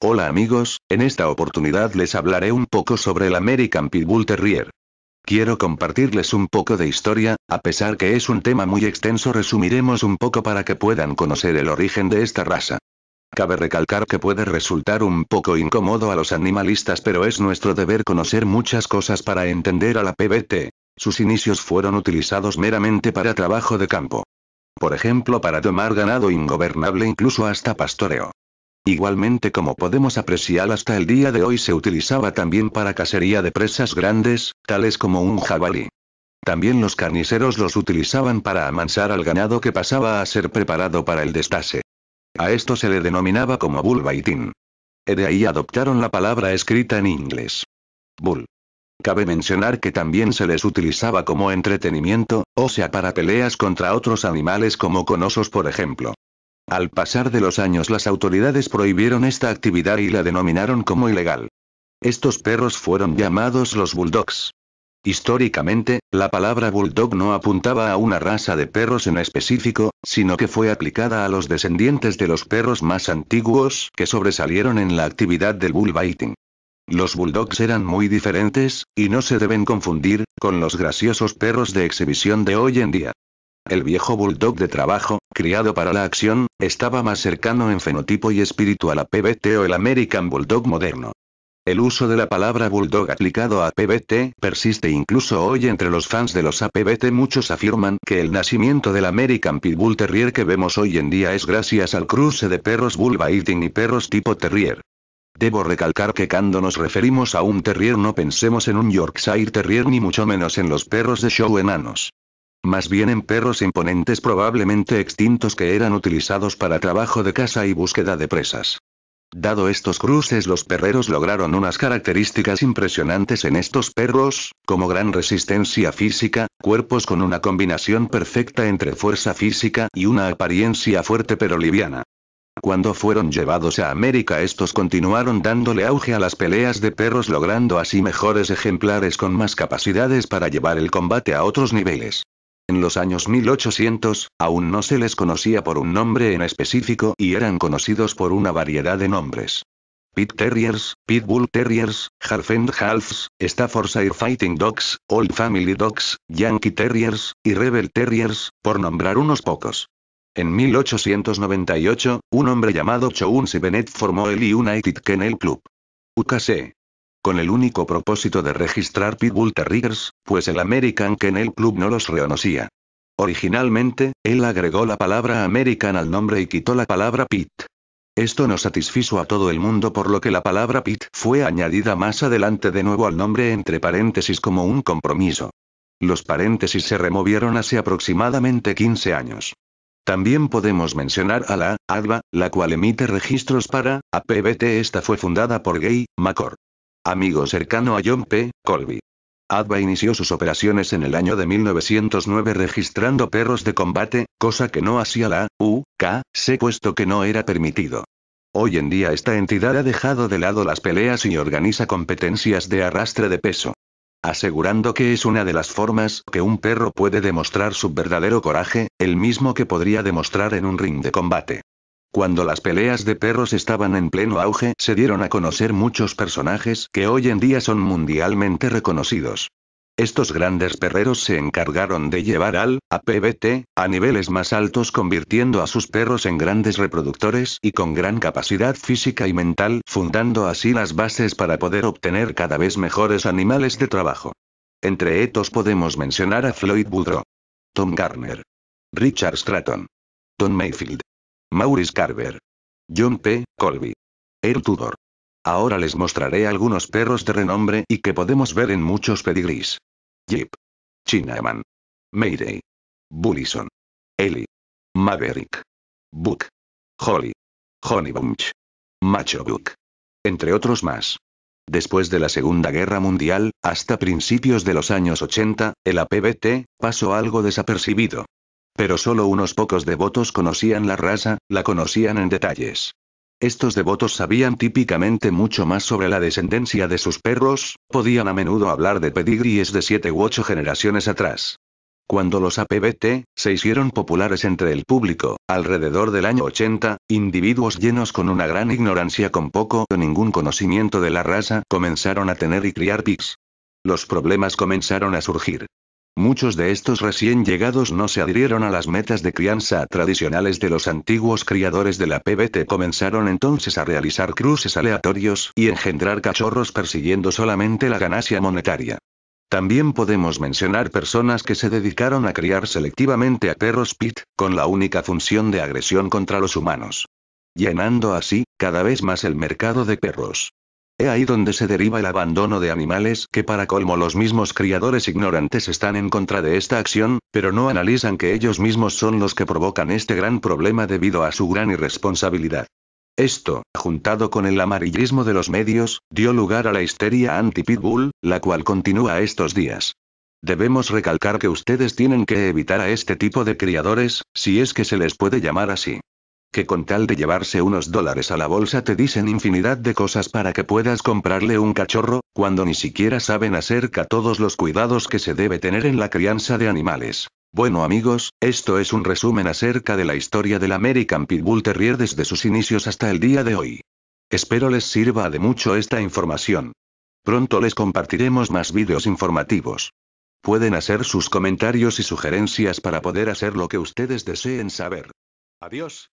Hola amigos, en esta oportunidad les hablaré un poco sobre el American Pitbull Terrier. Quiero compartirles un poco de historia, a pesar que es un tema muy extenso resumiremos un poco para que puedan conocer el origen de esta raza. Cabe recalcar que puede resultar un poco incómodo a los animalistas pero es nuestro deber conocer muchas cosas para entender a la PBT. Sus inicios fueron utilizados meramente para trabajo de campo. Por ejemplo para tomar ganado ingobernable incluso hasta pastoreo. Igualmente como podemos apreciar hasta el día de hoy se utilizaba también para cacería de presas grandes, tales como un jabalí. También los carniceros los utilizaban para amansar al ganado que pasaba a ser preparado para el destase. A esto se le denominaba como bullbaiting. E de ahí adoptaron la palabra escrita en inglés. Bull. Cabe mencionar que también se les utilizaba como entretenimiento, o sea para peleas contra otros animales como con osos por ejemplo. Al pasar de los años las autoridades prohibieron esta actividad y la denominaron como ilegal. Estos perros fueron llamados los bulldogs. Históricamente, la palabra bulldog no apuntaba a una raza de perros en específico, sino que fue aplicada a los descendientes de los perros más antiguos que sobresalieron en la actividad del bullbaiting. Los bulldogs eran muy diferentes, y no se deben confundir, con los graciosos perros de exhibición de hoy en día el viejo bulldog de trabajo, criado para la acción, estaba más cercano en fenotipo y espíritu a la PBT o el American Bulldog moderno. El uso de la palabra bulldog aplicado a PBT persiste incluso hoy entre los fans de los APBT. Muchos afirman que el nacimiento del American Pitbull Terrier que vemos hoy en día es gracias al cruce de perros Bullbaiting y perros tipo Terrier. Debo recalcar que cuando nos referimos a un terrier no pensemos en un Yorkshire Terrier ni mucho menos en los perros de show enanos. Más bien en perros imponentes probablemente extintos que eran utilizados para trabajo de caza y búsqueda de presas. Dado estos cruces los perreros lograron unas características impresionantes en estos perros, como gran resistencia física, cuerpos con una combinación perfecta entre fuerza física y una apariencia fuerte pero liviana. Cuando fueron llevados a América estos continuaron dándole auge a las peleas de perros logrando así mejores ejemplares con más capacidades para llevar el combate a otros niveles. En los años 1800, aún no se les conocía por un nombre en específico y eran conocidos por una variedad de nombres. Pit Terriers, Pitbull Terriers, Half and Staffordshire Fighting Dogs, Old Family Dogs, Yankee Terriers, y Rebel Terriers, por nombrar unos pocos. En 1898, un hombre llamado Choun Bennett formó el United Kennel Club. UKC, con el único propósito de registrar Pitbull Terriers, pues el American que en el Club no los reconocía. Originalmente, él agregó la palabra American al nombre y quitó la palabra Pit. Esto no satisfizo a todo el mundo por lo que la palabra Pit fue añadida más adelante de nuevo al nombre entre paréntesis como un compromiso. Los paréntesis se removieron hace aproximadamente 15 años. También podemos mencionar a la ADVA, la cual emite registros para APBT. Esta fue fundada por Gay Macor. Amigo cercano a John P. Colby. ADVA inició sus operaciones en el año de 1909 registrando perros de combate, cosa que no hacía la UKC puesto que no era permitido. Hoy en día esta entidad ha dejado de lado las peleas y organiza competencias de arrastre de peso. Asegurando que es una de las formas que un perro puede demostrar su verdadero coraje, el mismo que podría demostrar en un ring de combate. Cuando las peleas de perros estaban en pleno auge, se dieron a conocer muchos personajes que hoy en día son mundialmente reconocidos. Estos grandes perreros se encargaron de llevar al APBT a niveles más altos convirtiendo a sus perros en grandes reproductores y con gran capacidad física y mental, fundando así las bases para poder obtener cada vez mejores animales de trabajo. Entre estos podemos mencionar a Floyd Woodrow, Tom Garner, Richard Stratton, Tom Mayfield, Maurice Carver. John P. Colby. Earl Tudor. Ahora les mostraré algunos perros de renombre y que podemos ver en muchos pedigrees. Jeep. Chinaman. Mayday. Bullison. Ellie. Maverick. Book. Holly. Honeybunch. Macho Book. Entre otros más. Después de la Segunda Guerra Mundial, hasta principios de los años 80, el APBT pasó algo desapercibido. Pero solo unos pocos devotos conocían la raza, la conocían en detalles. Estos devotos sabían típicamente mucho más sobre la descendencia de sus perros, podían a menudo hablar de pedigríes de siete u ocho generaciones atrás. Cuando los APBT se hicieron populares entre el público, alrededor del año 80, individuos llenos con una gran ignorancia con poco o ningún conocimiento de la raza comenzaron a tener y criar pigs. Los problemas comenzaron a surgir. Muchos de estos recién llegados no se adhirieron a las metas de crianza tradicionales de los antiguos criadores de la PBT. Comenzaron entonces a realizar cruces aleatorios y engendrar cachorros persiguiendo solamente la ganancia monetaria. También podemos mencionar personas que se dedicaron a criar selectivamente a perros pit, con la única función de agresión contra los humanos. Llenando así, cada vez más el mercado de perros. He ahí donde se deriva el abandono de animales que para colmo los mismos criadores ignorantes están en contra de esta acción, pero no analizan que ellos mismos son los que provocan este gran problema debido a su gran irresponsabilidad. Esto, juntado con el amarillismo de los medios, dio lugar a la histeria anti-pitbull, la cual continúa estos días. Debemos recalcar que ustedes tienen que evitar a este tipo de criadores, si es que se les puede llamar así que con tal de llevarse unos dólares a la bolsa te dicen infinidad de cosas para que puedas comprarle un cachorro, cuando ni siquiera saben acerca todos los cuidados que se debe tener en la crianza de animales. Bueno amigos, esto es un resumen acerca de la historia del American Pitbull Terrier desde sus inicios hasta el día de hoy. Espero les sirva de mucho esta información. Pronto les compartiremos más vídeos informativos. Pueden hacer sus comentarios y sugerencias para poder hacer lo que ustedes deseen saber. Adiós.